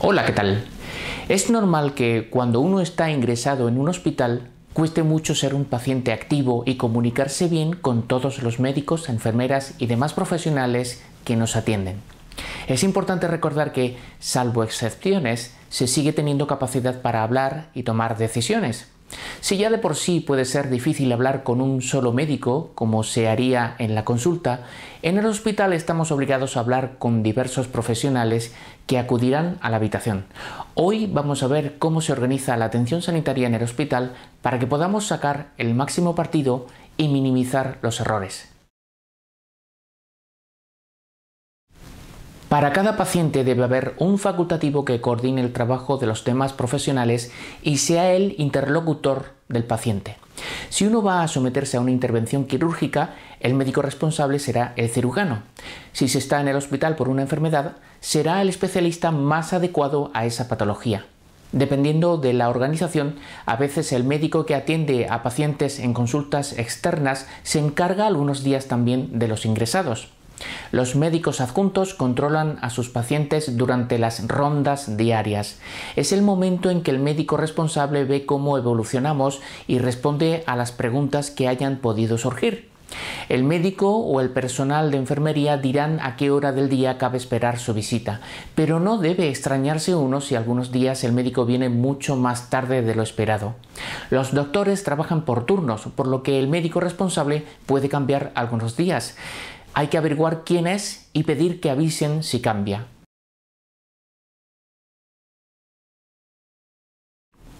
Hola, ¿qué tal? Es normal que cuando uno está ingresado en un hospital cueste mucho ser un paciente activo y comunicarse bien con todos los médicos, enfermeras y demás profesionales que nos atienden. Es importante recordar que, salvo excepciones, se sigue teniendo capacidad para hablar y tomar decisiones. Si ya de por sí puede ser difícil hablar con un solo médico, como se haría en la consulta, en el hospital estamos obligados a hablar con diversos profesionales que acudirán a la habitación. Hoy vamos a ver cómo se organiza la atención sanitaria en el hospital para que podamos sacar el máximo partido y minimizar los errores. Para cada paciente debe haber un facultativo que coordine el trabajo de los temas profesionales y sea el interlocutor del paciente. Si uno va a someterse a una intervención quirúrgica, el médico responsable será el cirujano. Si se está en el hospital por una enfermedad, será el especialista más adecuado a esa patología. Dependiendo de la organización, a veces el médico que atiende a pacientes en consultas externas se encarga algunos días también de los ingresados. Los médicos adjuntos controlan a sus pacientes durante las rondas diarias. Es el momento en que el médico responsable ve cómo evolucionamos y responde a las preguntas que hayan podido surgir. El médico o el personal de enfermería dirán a qué hora del día cabe esperar su visita, pero no debe extrañarse uno si algunos días el médico viene mucho más tarde de lo esperado. Los doctores trabajan por turnos, por lo que el médico responsable puede cambiar algunos días hay que averiguar quién es y pedir que avisen si cambia.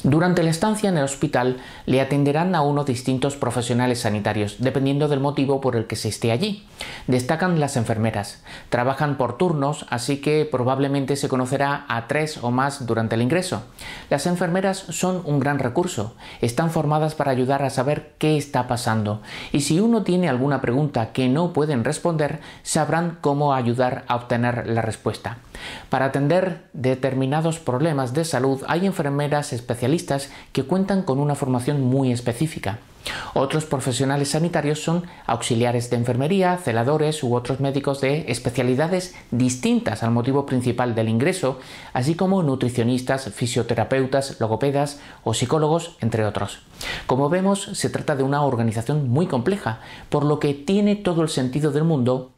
Durante la estancia en el hospital le atenderán a uno distintos profesionales sanitarios, dependiendo del motivo por el que se esté allí. Destacan las enfermeras. Trabajan por turnos, así que probablemente se conocerá a tres o más durante el ingreso. Las enfermeras son un gran recurso. Están formadas para ayudar a saber qué está pasando. Y si uno tiene alguna pregunta que no pueden responder, sabrán cómo ayudar a obtener la respuesta. Para atender determinados problemas de salud hay enfermeras especialistas que cuentan con una formación muy específica. Otros profesionales sanitarios son auxiliares de enfermería, celadores u otros médicos de especialidades distintas al motivo principal del ingreso, así como nutricionistas, fisioterapeutas, logopedas o psicólogos, entre otros. Como vemos, se trata de una organización muy compleja, por lo que tiene todo el sentido del mundo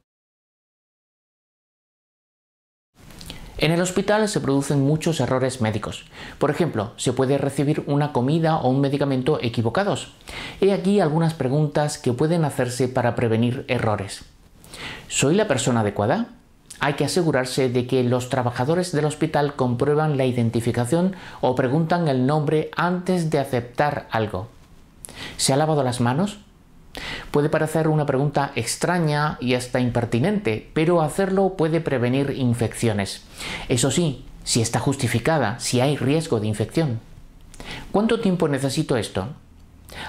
En el hospital se producen muchos errores médicos. Por ejemplo, se puede recibir una comida o un medicamento equivocados. He aquí algunas preguntas que pueden hacerse para prevenir errores. ¿Soy la persona adecuada? Hay que asegurarse de que los trabajadores del hospital comprueban la identificación o preguntan el nombre antes de aceptar algo. ¿Se ha lavado las manos? Puede parecer una pregunta extraña y hasta impertinente, pero hacerlo puede prevenir infecciones. Eso sí, si está justificada, si hay riesgo de infección. ¿Cuánto tiempo necesito esto?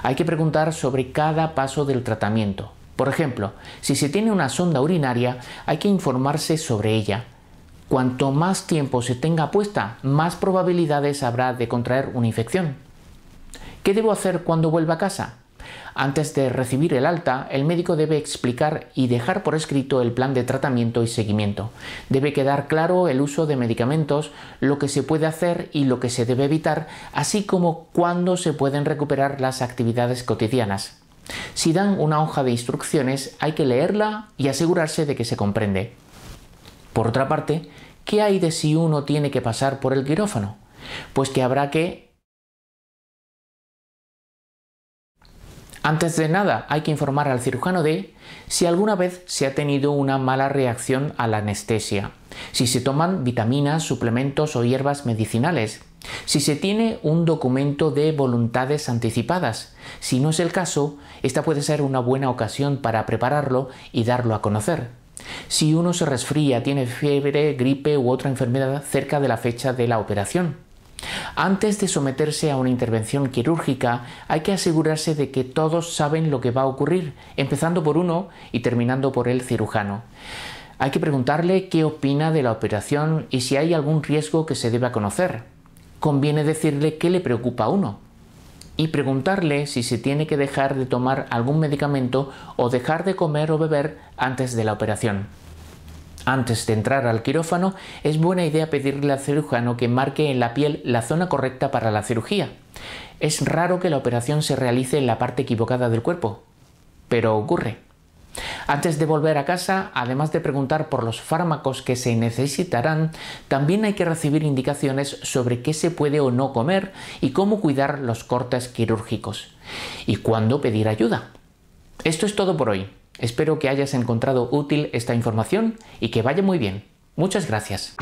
Hay que preguntar sobre cada paso del tratamiento. Por ejemplo, si se tiene una sonda urinaria, hay que informarse sobre ella. Cuanto más tiempo se tenga puesta, más probabilidades habrá de contraer una infección. ¿Qué debo hacer cuando vuelva a casa? Antes de recibir el alta, el médico debe explicar y dejar por escrito el plan de tratamiento y seguimiento. Debe quedar claro el uso de medicamentos, lo que se puede hacer y lo que se debe evitar, así como cuándo se pueden recuperar las actividades cotidianas. Si dan una hoja de instrucciones, hay que leerla y asegurarse de que se comprende. Por otra parte, ¿qué hay de si uno tiene que pasar por el quirófano? Pues que habrá que Antes de nada, hay que informar al cirujano de si alguna vez se ha tenido una mala reacción a la anestesia, si se toman vitaminas, suplementos o hierbas medicinales, si se tiene un documento de voluntades anticipadas. Si no es el caso, esta puede ser una buena ocasión para prepararlo y darlo a conocer. Si uno se resfría, tiene fiebre, gripe u otra enfermedad cerca de la fecha de la operación. Antes de someterse a una intervención quirúrgica, hay que asegurarse de que todos saben lo que va a ocurrir, empezando por uno y terminando por el cirujano. Hay que preguntarle qué opina de la operación y si hay algún riesgo que se deba conocer. Conviene decirle qué le preocupa a uno y preguntarle si se tiene que dejar de tomar algún medicamento o dejar de comer o beber antes de la operación. Antes de entrar al quirófano, es buena idea pedirle al cirujano que marque en la piel la zona correcta para la cirugía. Es raro que la operación se realice en la parte equivocada del cuerpo, pero ocurre. Antes de volver a casa, además de preguntar por los fármacos que se necesitarán, también hay que recibir indicaciones sobre qué se puede o no comer y cómo cuidar los cortes quirúrgicos y cuándo pedir ayuda. Esto es todo por hoy. Espero que hayas encontrado útil esta información y que vaya muy bien. Muchas gracias.